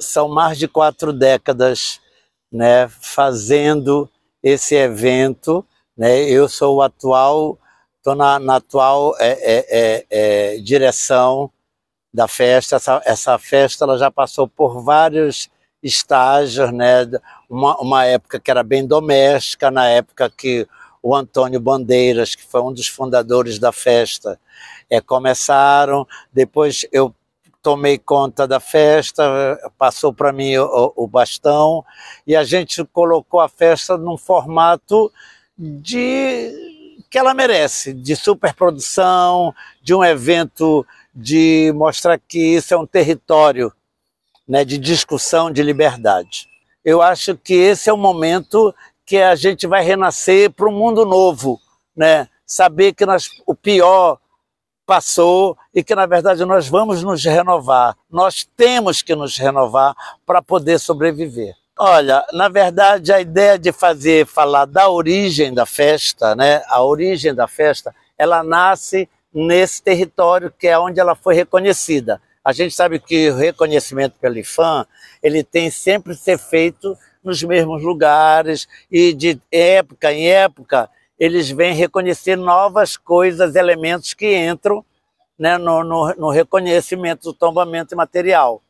são mais de quatro décadas né, fazendo esse evento. Né? Eu sou o atual, estou na, na, atual é, é, é, é, direção da festa. Essa, essa festa ela já passou por vários estágios, né? Uma, uma época que era bem doméstica, na época que o Antônio Bandeiras, que foi um dos fundadores da festa, é, começaram. Depois eu tomei conta da festa, passou para mim o, o, bastão e a gente colocou a festa num formato de que ela merece, de superprodução, de um evento de mostrar que isso é um território, né, de discussão de liberdade. Eu acho que esse é o momento que a gente vai renascer para um mundo novo, né? Saber que nós, o pior passou e que, na verdade, nós vamos nos renovar. Nós temos que nos renovar para poder sobreviver. Olha, na verdade, a ideia de fazer falar da origem da festa, né? A origem da festa, ela nasce nesse território que é onde ela foi reconhecida. A gente sabe que o reconhecimento pelo IFAM, ele tem sempre ser feito nos mesmos lugares e de época em época eles vêm reconhecer novas coisas, elementos que entram né, no, no, no reconhecimento do tombamento material.